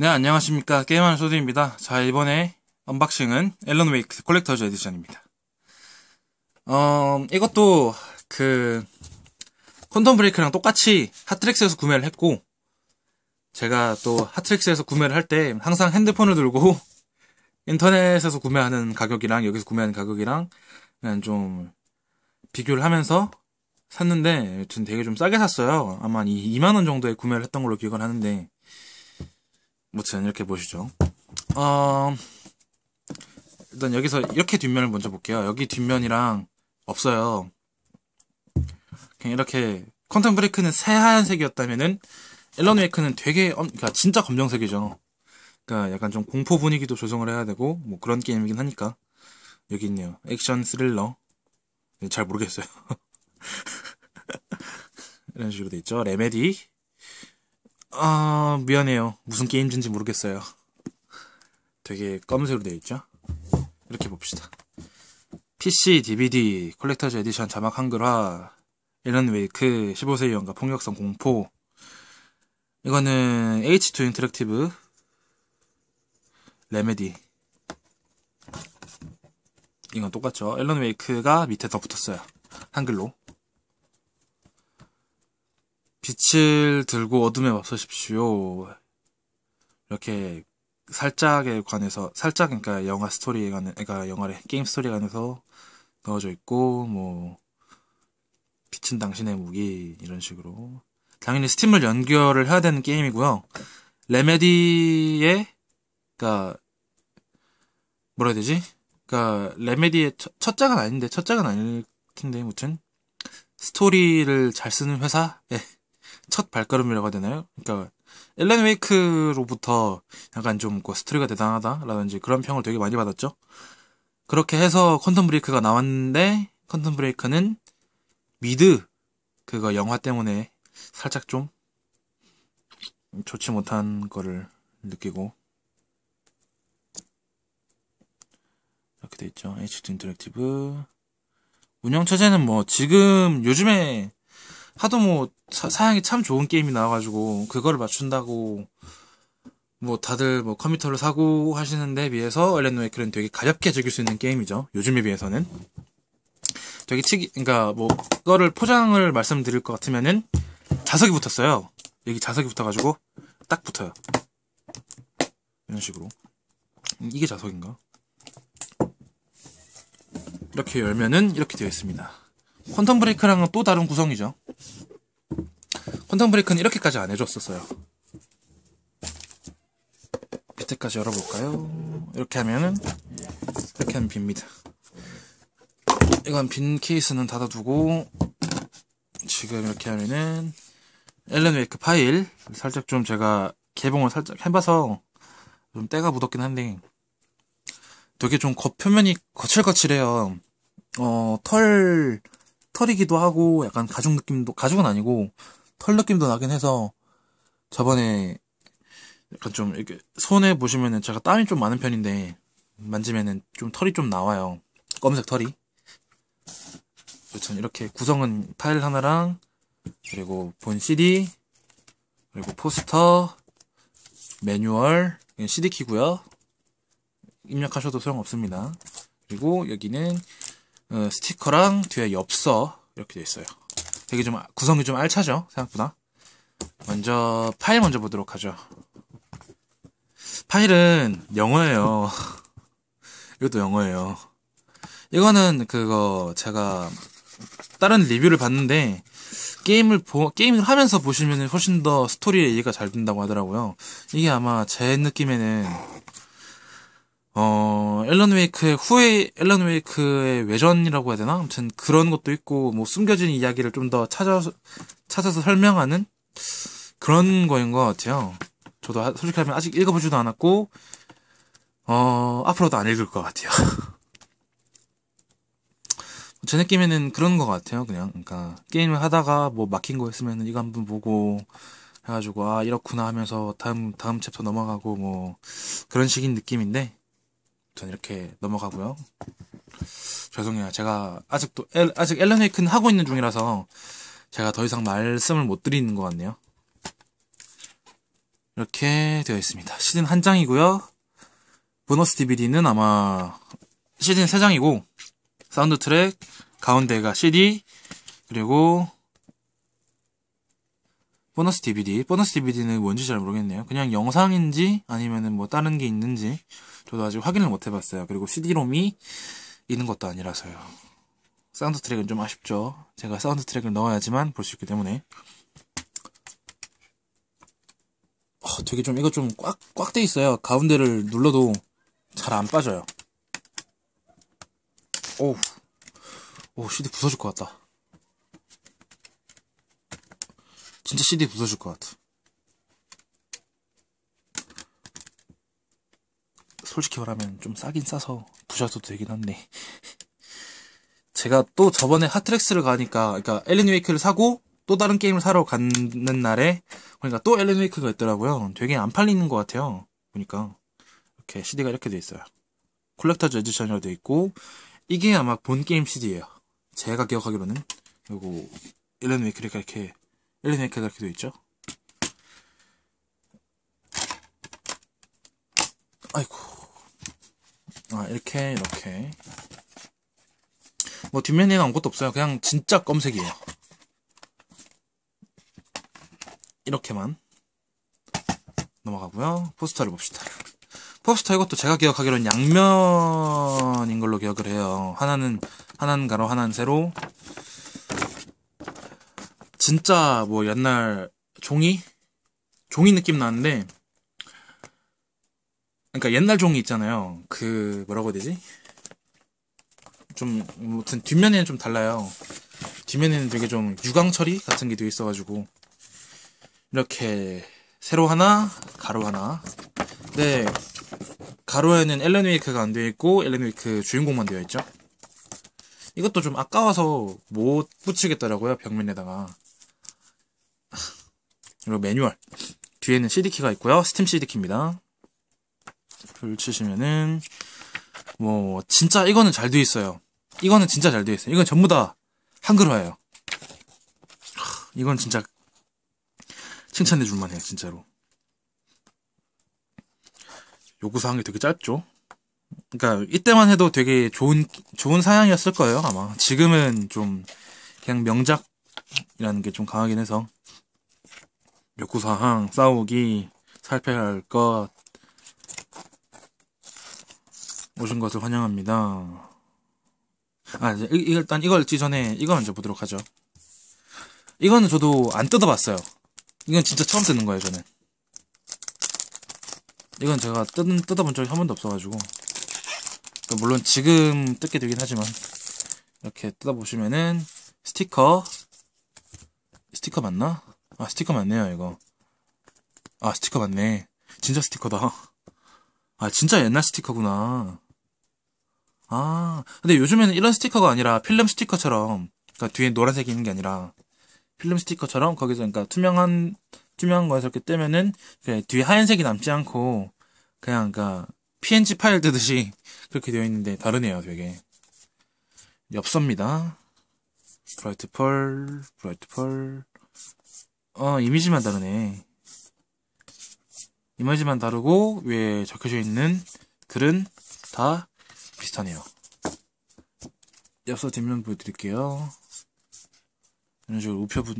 네, 안녕하십니까. 게임하는 소드입니다. 자, 이번에 언박싱은 앨런 웨이크 콜렉터즈 에디션입니다. 어, 이것도 그콘텀 브레이크랑 똑같이 하트렉스에서 구매를 했고 제가 또 하트렉스에서 구매를 할 때 항상 핸드폰을 들고 인터넷에서 구매하는 가격이랑 여기서 구매하는 가격이랑 그냥 좀 비교를 하면서 샀는데 여튼 되게 좀 싸게 샀어요. 아마 2만 원 정도에 구매를 했던 걸로 기억을 하는데 무튼 이렇게 보시죠. 어, 일단 여기서 이렇게 뒷면을 먼저 볼게요. 여기 뒷면이랑 없어요. 그냥 이렇게 컨텀 브레이크는 새하얀색이었다면은 앨런 웨이크는 되게 그러니까 진짜 검정색이죠. 그러니까 약간 좀 공포 분위기도 조성을 해야 되고 뭐 그런 게임이긴 하니까 여기 있네요. 액션 스릴러 네, 잘 모르겠어요. 이런 식으로 돼 있죠. 레메디 아, 미안해요. 무슨 게임인지 모르겠어요. 되게 검은색으로 되어 있죠? 이렇게 봅시다. PC, DVD, 컬렉터즈 에디션 자막 한글화, 이런 웨이크, 15세 이연과 폭력성 공포. 이거는 H2 인터랙티브, 레메디. 이건 똑같죠. 앨런 웨이크가 밑에 더 붙었어요. 한글로. 빛을 들고 어둠에 맞서십시오. 이렇게 살짝에 관해서 살짝 그러니까 영화 스토리에 관해 그러니까 영화를 게임 스토리에 관해서 넣어져 있고 뭐 빛은 당신의 무기 이런 식으로 당연히 스팀을 연결을 해야 되는 게임이고요. 레메디의 그러니까 뭐라 해야 되지? 그러니까 레메디의 첫, 첫 장은 아닌데 첫작은 아닐 텐데 무튼 스토리를 잘 쓰는 회사의 첫 발걸음이라고 해야 되나요? 그러니까 엘렌 웨이크로부터 약간 좀그 스토리가 대단하다라든지 그런 평을 되게 많이 받았죠. 그렇게 해서 컨텀 브레이크가 나왔는데 컨텀 브레이크는 미드 그거 영화 때문에 살짝 좀 좋지 못한 거를 느끼고 이렇게 돼 있죠. HD 인터랙티브 운영 체제는 뭐 지금 요즘에 하도 뭐 사, 양이참 좋은 게임이 나와가지고 그거를 맞춘다고 뭐 다들 뭐 컴퓨터를 사고 하시는데 비해서 엘렌 웨이크는 되게 가볍게 즐길 수 있는 게임이죠. 요즘에 비해서는 되게 특이 그러니까 뭐 그거를 포장을 말씀드릴 것 같으면은 자석이 붙었어요. 여기 자석이 붙어가지고 딱 붙어요. 이런 식으로 이게 자석인가? 이렇게 열면은 이렇게 되어 있습니다. 퀀텀 브레이크랑은 또 다른 구성이죠. 퀀탕 브레이크는 이렇게까지 안 해줬었어요. 밑에까지 열어볼까요? 이렇게 하면은 이렇게 하면 빕니다. 이건 빈 케이스는 닫아두고 지금 이렇게 하면은 엘렌 웨이크 파일 살짝 좀 제가 개봉을 살짝 해봐서 좀 때가 묻었긴 한데 되게 좀 겉, 표면이 거칠거칠해요. 어, 털, 털이기도 하고 약간 가죽 느낌도, 가죽은 아니고 털 느낌도 나긴 해서 저번에 약간 좀 이렇게 손에 보시면은 제가 땀이 좀 많은 편인데 만지면은 좀 털이 좀 나와요. 검은색 털이. 그렇 이렇게 구성은 타일 하나랑 그리고 본 CD 그리고 포스터 매뉴얼 CD 키고요. 입력하셔도 소용없습니다. 그리고 여기는 어, 스티커랑 뒤에 엽서 이렇게 되어 있어요. 되게 좀 구성이 좀 알차죠 생각보다 먼저 파일 먼저 보도록 하죠 파일은 영어예요 이것도 영어예요 이거는 그거 제가 다른 리뷰를 봤는데 게임을 보, 게임을 하면서 보시면 훨씬 더 스토리에 이해가 잘 된다고 하더라고요. 이게 아마 제 느낌에는 어, 앨런 웨이크의 후에 앨런 웨이크의 외전이라고 해야 되나? 아무튼 그런 것도 있고 뭐 숨겨진 이야기를 좀 더 찾아서 찾아서 설명하는 그런 거인 것 같아요. 저도 아, 솔직히 하면 아직 읽어보지도 않았고 어, 앞으로도 안 읽을 것 같아요. 제 느낌에는 그런 것 같아요, 그냥. 그러니까, 게임을 하다가 뭐 막힌 거 있으면 이거 한번 보고, 해가지고, 아, 이렇구나 하면서 다음, 다음 챕터 넘어가고, 뭐, 그런 식인 느낌인데, 전 이렇게 넘어가고요. 죄송해요. 제가 아직도 엘, 아직 앨런 웨이크 하고 있는 중이라서 제가 더 이상 말씀을 못 드리는 것 같네요. 이렇게 되어 있습니다. 시즌 한 장이고요. 보너스 DVD는 아마 시즌 세 장이고 사운드 트랙 가운데가 CD 그리고 보너스 DVD. 보너스 DVD는 뭔지 잘 모르겠네요. 그냥 영상인지 아니면은 뭐 다른 게 있는지 저도 아직 확인을 못 해봤어요. 그리고 CD롬이 있는 것도 아니라서요. 사운드 트랙은 좀 아쉽죠. 제가 사운드 트랙을 넣어야지만 볼 수 있기 때문에. 어, 되게 좀 이거 좀 꽉 꽉 돼 있어요. 가운데를 눌러도 잘 안 빠져요. 오우, 오 CD 부서질 것 같다. 진짜 CD 부서질 것 같아. 솔직히 말하면 좀 싸긴 싸서 부셔도 되긴 한데. 제가 또 저번에 하트렉스를 가니까, 그러니까 엘린 웨이크를 사고 또 다른 게임을 사러 가는 날에, 그러니까 또 엘린 웨이크가 있더라고요. 되게 안 팔리는 것 같아요. 보니까. 이렇게 CD가 이렇게 돼 있어요. 콜렉터즈 에디션이라고 돼 있고, 이게 아마 본 게임 CD예요. 제가 기억하기로는. 그리고 엘린 웨이크가 이렇게 이렇게 그렇게 되어 있죠. 아이고. 아, 이렇게, 이렇게. 뭐, 뒷면에 나온 것도 없어요. 그냥 진짜 검색이에요. 이렇게만 넘어가고요. 포스터를 봅시다. 포스터 이것도 제가 기억하기로는 양면인 걸로 기억을 해요. 하나는, 하나는 가로, 하나는 세로. 진짜 뭐 옛날 종이? 종이 느낌 나는데, 그러니까 옛날 종이 있잖아요. 그, 뭐라고 해야 되지? 좀, 아무튼 뒷면에는 좀 달라요. 뒷면에는 되게 좀 유광 처리 같은 게 되어 있어가지고, 이렇게, 세로 하나, 가로 하나. 네, 가로에는 엘렌 웨이크가 안 되어 있고, 엘렌 웨이크 주인공만 되어 있죠. 이것도 좀 아까워서 못 붙이겠더라고요, 벽면에다가. 그리고 매뉴얼. 뒤에는 CD키가 있고요. 스팀 CD키입니다. 불치시면은 뭐, 진짜 이거는 잘 돼 있어요. 이거는 진짜 잘 돼 있어요. 이건 전부 다 한글화예요. 이건 진짜 칭찬해 줄만 해요, 진짜로. 요구사항이 되게 짧죠? 그러니까 이때만 해도 되게 좋은 좋은 사양이었을 거예요 아마 지금은 좀 그냥 명작이라는 게 좀 강하긴 해서 요구사항, 싸우기, 살펴야 할 것, 오신 것을 환영합니다. 아, 이제 일단 이걸 읽기 전에 이거 먼저 보도록 하죠. 이거는 저도 안 뜯어봤어요. 이건 진짜 처음 뜯는 거예요, 저는. 이건 제가 뜯, 뜯어본 적이 한 번도 없어가지고. 그 물론 지금 뜯게 되긴 하지만. 이렇게 뜯어보시면은 스티커, 스티커 맞나? 아, 스티커 맞네요, 이거. 아, 스티커 맞네. 진짜 스티커다. 아, 진짜 옛날 스티커구나. 아, 근데 요즘에는 이런 스티커가 아니라 필름 스티커처럼, 그러니까 뒤에 노란색이 있는 게 아니라, 필름 스티커처럼 거기서 그러니까 투명한, 투명한 거에서 이렇게 떼면은, 그래, 뒤에 하얀색이 남지 않고, 그냥 그러니까 PNG 파일 뜨듯이 그렇게 되어 있는데 다르네요, 되게. 엽서입니다. 브라이트 펄, 브라이트 펄. 어, 이미지만 다르네. 이미지만 다르고 위에 적혀져 있는 글은 다 비슷하네요. 엽서 뒷면 보여드릴게요. 이런 식으로 우표 부,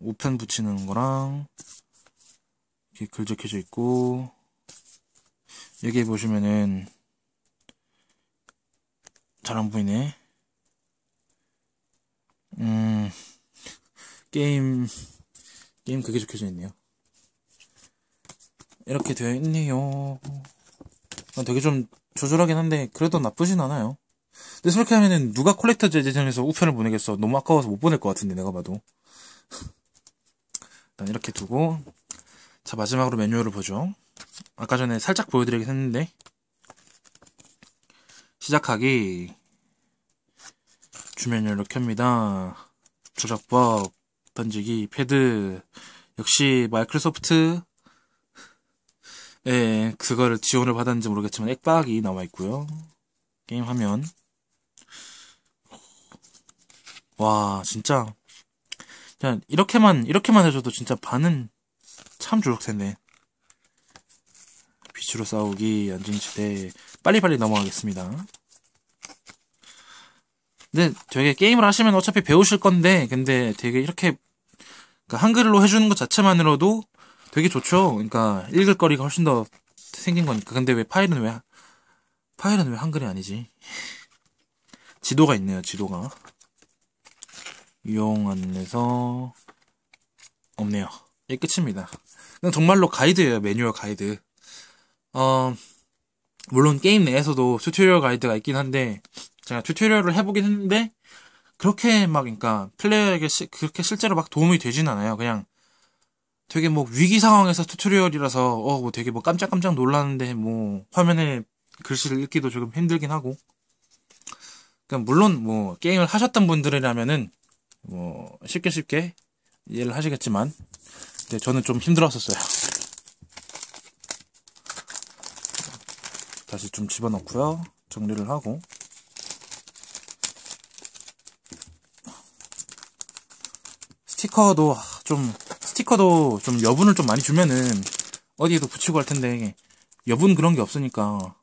우편 붙이는 거랑 이렇게 글 적혀져 있고 여기 보시면은 잘 안 보이네. 음 게임 게임 그게 적혀져 있네요. 이렇게 되어 있네요. 어, 되게 좀 조절하긴 한데 그래도 나쁘진 않아요. 근데 그렇게 하면은 누가 콜렉터 재정에서 우편을 보내겠어. 너무 아까워서 못 보낼 것 같은데 내가 봐도. 일단 이렇게 두고 자 마지막으로 메뉴얼을 보죠. 아까 전에 살짝 보여드리긴 했는데 시작하기 주메뉴 이렇게 합니다. 조작법 던지기 패드 역시 마이크로소프트 예, 그거를 지원을 받았는지 모르겠지만 액박이 나와 있고요. 게임 하면와 진짜 그냥 이렇게만 이렇게만 해줘도 진짜 반은 참 좋을 텐데 빛으로 싸우기 안전지대 빨리빨리 넘어가겠습니다. 근데 되게 게임을 하시면 어차피 배우실 건데 근데 되게 이렇게 그러니까 한글로 해주는 것 자체만으로도 되게 좋죠. 그러니까 읽을 거리가 훨씬 더 생긴 거니까. 근데 왜 파일은 왜 파일은 왜 한글이 아니지? 지도가 있네요. 지도가 이용 안내서 없네요. 이게 끝입니다. 그냥 정말로 가이드예요. 매뉴얼 가이드. 어 물론 게임 내에서도 튜토리얼 가이드가 있긴 한데 제가 튜토리얼을 해보긴 했는데 그렇게 막 그러니까 플레이어에게 시, 그렇게 실제로 막 도움이 되진 않아요. 그냥 되게 뭐 위기 상황에서 튜토리얼이라서 어뭐 되게 뭐 깜짝깜짝 놀랐는데 뭐 화면에 글씨를 읽기도 조금 힘들긴 하고 그러니까 물론 뭐 게임을 하셨던 분들이라면은 뭐 쉽게 쉽게 이해를 하시겠지만 근데 저는 좀 힘들었었어요. 다시 좀 집어넣고요. 정리를 하고 스티커도 아, 좀 스티커도 좀 여분을 좀 많이 주면은 어디에도 붙이고 할 텐데 여분 그런 게 없으니까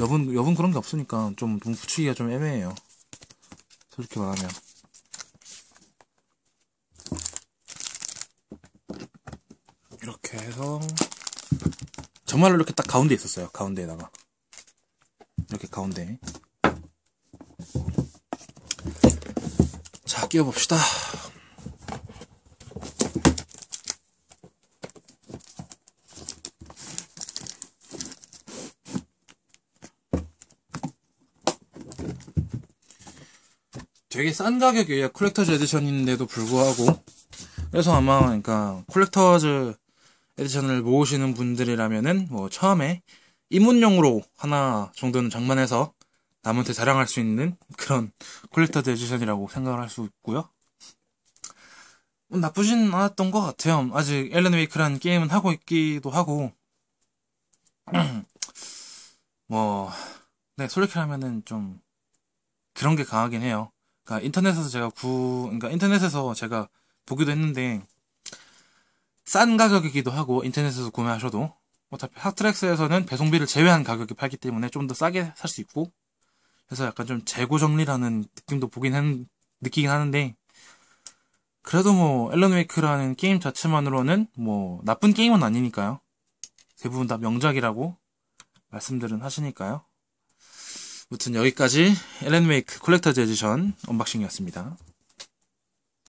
여분 여분 그런 게 없으니까 좀 붙이기가 좀 애매해요. 솔직히 말하면. 이렇게 해서 정말로 이렇게 딱 가운데 있었어요. 가운데에다가 이렇게 가운데 끼워봅시다. 되게 싼 가격이에요. 콜렉터즈 에디션인데도 불구하고. 그래서 아마, 그러니까, 콜렉터즈 에디션을 모으시는 분들이라면은, 뭐, 처음에 입문용으로 하나 정도는 장만해서 남한테 자랑할 수 있는 그런 콜렉터드 에디션이라고 생각을 할 수 있고요. 뭐 나쁘진 않았던 것 같아요. 아직 엘렌 웨이크라는 게임은 하고 있기도 하고 뭐, 네, 솔직히 하면은 좀 그런 게 강하긴 해요. 그러니까 인터넷에서 제가 구, 그러니까 인터넷에서 제가 보기도 했는데 싼 가격이기도 하고 인터넷에서 구매하셔도 어차피 핫트랙스에서는 배송비를 제외한 가격에 팔기 때문에 좀 더 싸게 살 수 있고 그래서 약간 좀 재고 정리라는 느낌도 보긴 한, 느끼긴 하는데 그래도 뭐 앨런 웨이크라는 게임 자체만으로는 뭐 나쁜 게임은 아니니까요. 대부분 다 명작이라고 말씀들은 하시니까요. 무튼 여기까지 엘렌 웨이크 콜렉터즈 에디션 언박싱이었습니다.